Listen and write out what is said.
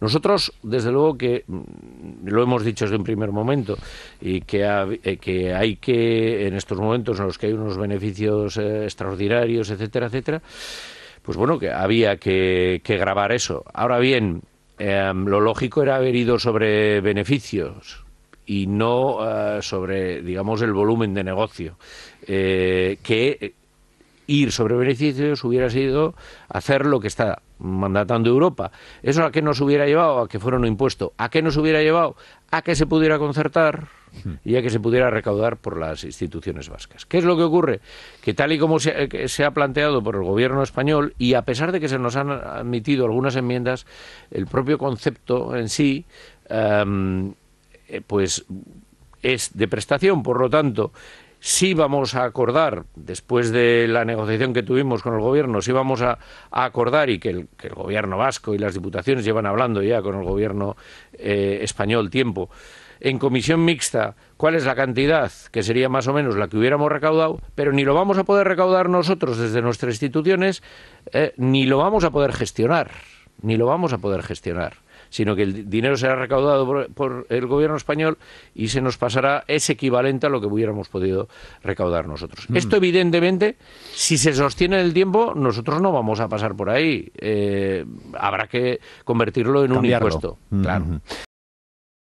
Nosotros, desde luego que mm, lo hemos dicho desde un primer momento y que, eh, que hay que, en estos momentos en los que hay unos beneficios eh, extraordinarios, etcétera, etcétera, pues bueno, que había que, grabar eso. Ahora bien, em, lo lógico era haber ido sobre beneficios y no eh, sobre, digamos, el volumen de negocio, eh, que ir sobre beneficios hubiera sido hacer lo que está mandatando Europa. ¿Eso a qué nos hubiera llevado? A que fuera un impuesto. ¿A qué nos hubiera llevado? A que se pudiera concertar y a que se pudiera recaudar por las instituciones vascas. ¿Qué es lo que ocurre? Que tal y como se, ha planteado por el gobierno español, y a pesar de que se nos han admitido algunas enmiendas, el propio concepto en sí, em, eh, pues es de prestación, por lo tanto, sí vamos a acordar, después de la negociación que tuvimos con el gobierno, sí vamos a, acordar y que el, gobierno vasco y las diputaciones llevan hablando ya con el gobierno eh, español tiempo. En comisión mixta, ¿cuál es la cantidad? Que sería más o menos la que hubiéramos recaudado, pero ni lo vamos a poder recaudar nosotros desde nuestras instituciones, eh, ni lo vamos a poder gestionar, ni lo vamos a poder gestionar sino que el dinero será recaudado por, el gobierno español y se nos pasará es equivalente a lo que hubiéramos podido recaudar nosotros. Mm. Esto, evidentemente, si se sostiene el tiempo, nosotros no vamos a pasar por ahí. Eh, habrá que convertirlo en un impuesto. Mm, claro. Mm,